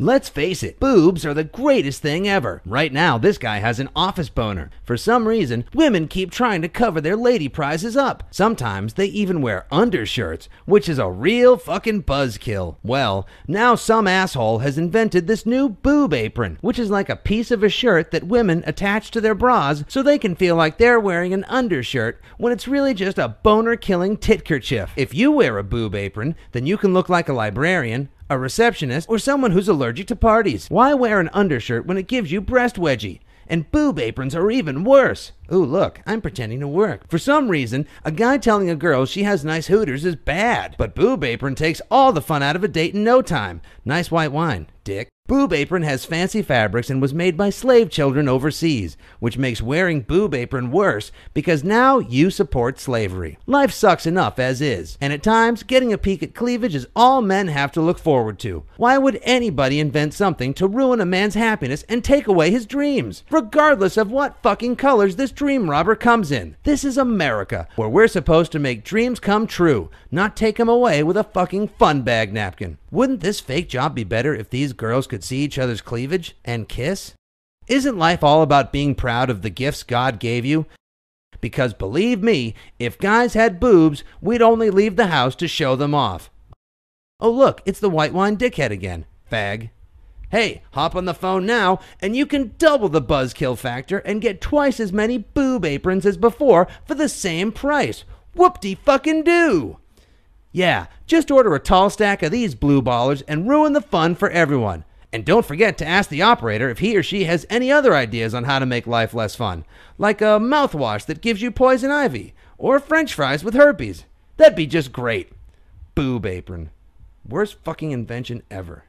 Let's face it, boobs are the greatest thing ever. Right now, this guy has an office boner. For some reason, women keep trying to cover their lady prizes up. Sometimes they even wear undershirts, which is a real fucking buzzkill. Well, now some asshole has invented this new boob apron, which is like a piece of a shirt that women attach to their bras so they can feel like they're wearing an undershirt when it's really just a boner killing titkerchief. If you wear a boob apron, then you can look like a librarian, a receptionist, or someone who's allergic to parties. Why wear an undershirt when it gives you breast wedgie? and boob aprons are even worse. Ooh, look, I'm pretending to work. For some reason, a guy telling a girl she has nice hooters is bad, but boob apron takes all the fun out of a date in no time. Nice white wine dick. Boob Apron has fancy fabrics and was made by slave children overseas, which makes wearing Boob Apron worse because now you support slavery. Life sucks enough as is, and at times getting a peek at cleavage is all men have to look forward to. Why would anybody invent something to ruin a man's happiness and take away his dreams, regardless of what fucking colors this dream robber comes in? This is America, where we're supposed to make dreams come true, not take them away with a fucking fun bag napkin. Wouldn't this fake job be better if these girls could see each other's cleavage and kiss? Isn't life all about being proud of the gifts God gave you? Because believe me, if guys had boobs, we'd only leave the house to show them off. Oh, look, it's the white wine dickhead again, fag. Hey, hop on the phone now, and you can double the buzzkill factor and get twice as many boob aprons as before for the same price. Whoop de fucking do! Yeah, just order a tall stack of these blue ballers and ruin the fun for everyone. And don't forget to ask the operator if he or she has any other ideas on how to make life less fun, like a mouthwash that gives you poison ivy, or french fries with herpes. That'd be just great. Boob apron. Worst fucking invention ever.